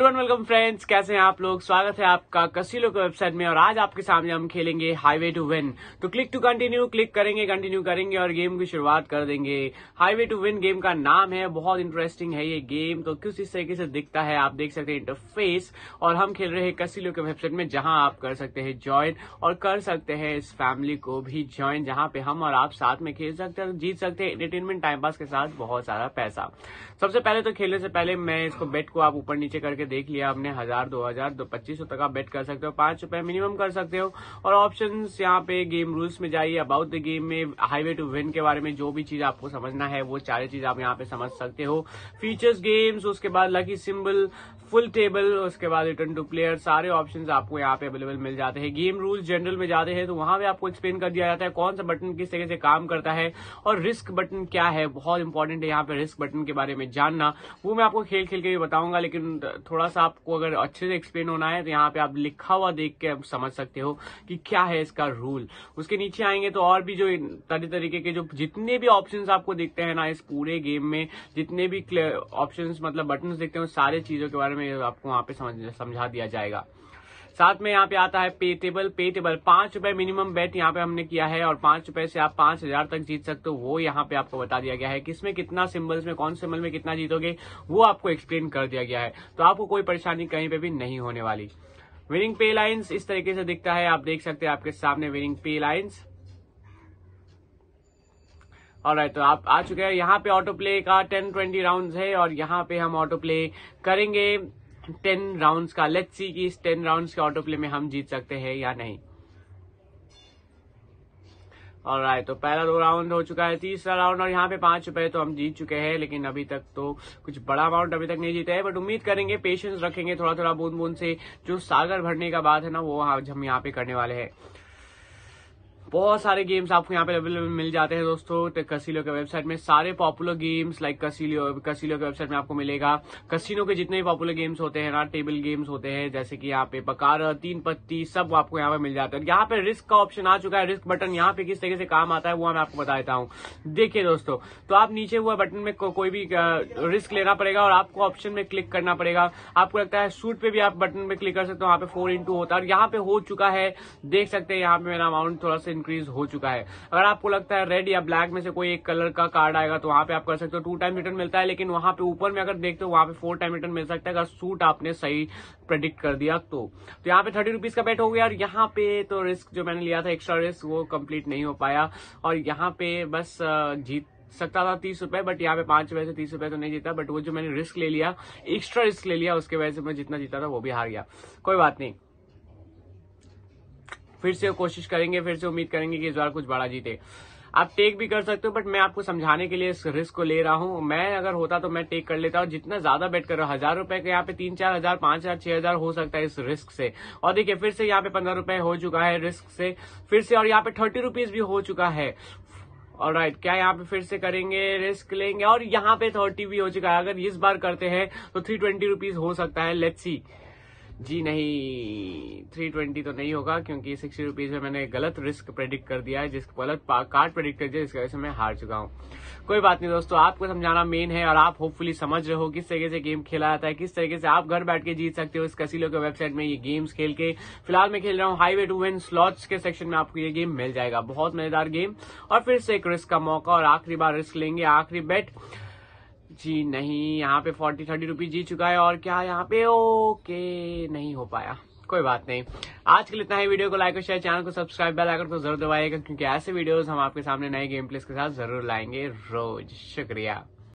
hello and welcome friends कैसे हैं आप लोग स्वागत है आपका कसीलो के वेबसाइट में और आज आपके सामने हम खेलेंगे हाईवे टू विन तो क्लिक टू कंटिन्यू क्लिक करेंगे कंटिन्यू करेंगे और गेम की शुरुआत कर देंगे हाईवे टू विन गेम का नाम है बहुत इंटरेस्टिंग है ये गेम तो किस इस तरीके से दिखता है आप देख सकते हैं इंटरफेस और हम खेल रहे हैं कसीलो के वेबसाइट में जहां आप कर सकते हैं ज्वाइन और कर सकते हैं इस फैमिली को भी ज्वाइन जहां पे हम और आप साथ में खेल सकते हैं जीत सकते हैं एंटरटेनमेंट टाइम पास के साथ बहुत सारा पैसा सबसे पहले तो खेलने से पहले मैं इसको बेट को आप ऊपर नीचे करके देख लिया आपने हजार दो हजार दो पच्चीस सौ तक आप बेट कर सकते हो पांच रुपए मिनिमम कर सकते हो और ऑप्शन यहाँ पे गेम रूल्स में जाइए अबाउट द गेम में हाईवे टू विन के बारे में जो भी चीज आपको समझना है वो सारे चीज आप यहाँ पे समझ सकते हो फीचर्स गेम्स उसके बाद लकी सिंबल फुल टेबल उसके बाद रिटर्न टू प्लेयर सारे ऑप्शन आपको यहाँ पे अवेलेबल मिल जाते हैं गेम रूल्स जनरल में जाते हैं तो वहां पे आपको एक्सप्लेन कर दिया जाता है कौन सा बटन किस तरीके से काम करता है और रिस्क बटन क्या है बहुत इंपॉर्टेंट है यहाँ पे रिस्क बटन के बारे में जानना वो मैं आपको खेल खेल के भी बताऊंगा लेकिन थोड़ा थोड़ा सा आपको अगर अच्छे से एक्सप्लेन होना है तो यहाँ पे आप लिखा हुआ देख के आप समझ सकते हो कि क्या है इसका रूल उसके नीचे आएंगे तो और भी जो तरह तरीके के जो जितने भी ऑप्शन आपको देखते हैं ना इस पूरे गेम में जितने भी ऑप्शन मतलब बटन देखते हैं सारे चीजों के बारे में आपको वहां पे समझा दिया जाएगा साथ में यहाँ पे आता है पे टेबल पे टेबल पांच रुपए मिनिमम बेट यहाँ पे हमने किया है और पांच रुपए से आप पांच हजार तक जीत सकते हो वो यहाँ पे आपको बता दिया गया है किसमें कितना सिंबल्स में कौन सिंबल में कितना जीतोगे वो आपको एक्सप्लेन कर दिया गया है तो आपको कोई परेशानी कहीं पे भी नहीं होने वाली विनिंग पे लाइन्स इस तरीके से दिखता है आप देख सकते हैं आपके सामने विनिंग पे लाइन्स और right, तो आप आ चुके हैं यहाँ पे ऑटो प्ले का टेन ट्वेंटी राउंड है और यहाँ पे हम ऑटो प्ले करेंगे टेन राउंड्स का लेट्स सी कि इस टेन राउंड्स के ऑटो प्ले में हम जीत सकते हैं या नहीं और आए तो पहला दो राउंड हो चुका है तीसरा राउंड और यहाँ पे पांच रुपए तो हम जीत चुके हैं लेकिन अभी तक तो कुछ बड़ा अमाउंट अभी तक नहीं जीते हैं बट उम्मीद करेंगे पेशेंस रखेंगे थोड़ा थोड़ा बूंद बूंद से जो सागर भरने का बात है ना वो हम यहाँ पे करने वाले हैं बहुत सारे गेम्स आपको यहाँ पे अवेलेबल मिल जाते हैं दोस्तों कसीलो तो के वेबसाइट में सारे popular games like casino casino के वेबसाइट में आपको मिलेगा कसीनो के जितने भी पॉपुलर गेम्स होते हैं ना टेबल गेम्स होते हैं जैसे कि यहाँ पे बकार तीन पत्ती सब आपको यहाँ पे मिल जाता है यहाँ पे रिस्क का ऑप्शन आ चुका है रिस्क बटन यहाँ पे किस तरीके से काम आता है वो मैं आपको बता देता हूँ देखिये दोस्तों तो आप नीचे हुआ बटन में को, कोई भी रिस्क लेना पड़ेगा और आपको ऑप्शन में क्लिक करना पड़ेगा आपको लगता है सूट पे भी आप बटन में क्लिक कर सकते हो यहाँ पे फोर इंटू होता है और यहाँ पे हो चुका है देख सकते हैं यहाँ पे मेरा अमाउंट थोड़ा सा इंक्रीज हो चुका है अगर आपको लगता है रेड या ब्लैक में से कोई एक कलर का कार्ड आएगा तो वहां पे आप कर सकते हो टू टाइम रिटर्न मिलता है लेकिन वहां पे ऊपर में अगर देखते हो वहां पे फोर टाइम रिटर्न मिल सकता है अगर सूट आपने सही प्रेडिक्ट कर दिया तो तो यहाँ पे थर्टी रुपीज का बेट हो गया और यहाँ पे तो रिस्क जो मैंने लिया था एक्स्ट्रा रिस्क वो कम्प्लीट नहीं हो पाया और यहाँ पे बस जीत सकता था तीस रुपए बट यहाँ पे पांच रुपए से तीस रुपए तो नहीं जीता बट वो जो मैंने रिस्क ले लिया एक्स्ट्रा रिस्क ले लिया उसके वजह से मैं जितना जीता था वो भी हार गया कोई बात नहीं फिर से कोशिश करेंगे फिर से उम्मीद करेंगे कि इस बार कुछ बड़ा जीते आप टेक भी कर सकते हो बट मैं आपको समझाने के लिए इस रिस्क को ले रहा हूं मैं अगर होता तो मैं टेक कर लेता और जितना ज्यादा बेट कर रहा हूं हजार रुपए का यहाँ पे तीन चार हजार पांच हजार छह हजार हो सकता है इस रिस्क से और देखिए फिर से यहाँ पे पंद्रह रुपए हो चुका है रिस्क से फिर से और यहाँ पे थर्टी रुपीज भी हो चुका है और राइट क्या यहाँ पे फिर से करेंगे रिस्क लेंगे और यहाँ पे थर्टी भी हो चुका है अगर इस बार करते हैं तो थ्री ट्वेंटी रुपीज हो सकता है लेट्स सी जी नहीं थ्री ट्वेंटी तो नहीं होगा क्योंकि सिक्सटी रुपीज में मैंने गलत रिस्क प्रेडिक्ट कर दिया है जिस गलत कार्ड प्रेडिक्ट कर दिया जिसकी वजह से मैं हार चुका हूँ कोई बात नहीं दोस्तों आपको समझाना मेन है और आप होपफुली समझ रहे हो किस तरीके से गेम खेला जाता है किस तरीके से आप घर बैठ के जीत सकते हो इस कसीलो के वेबसाइट में ये गेम्स खेल के फिलहाल मैं खेल रहा हूँ हाईवे टू वेन स्लॉट्स के सेक्शन में आपको ये गेम मिल जाएगा बहुत मजेदार गेम और फिर से एक रिस्क का मौका और आखिरी बार रिस्क लेंगे आखिरी बेट जी नहीं यहाँ पे फोर्टी थर्टी रुपीज जी चुका है और क्या यहाँ पे ओके नहीं हो पाया कोई बात नहीं आज के लिए इतना ही वीडियो को लाइक और शेयर चैनल को सब्सक्राइब बेल आइकन को जरूर दबाएगा क्योंकि ऐसे वीडियोस हम आपके सामने नए गेम प्लेस के साथ जरूर लाएंगे रोज शुक्रिया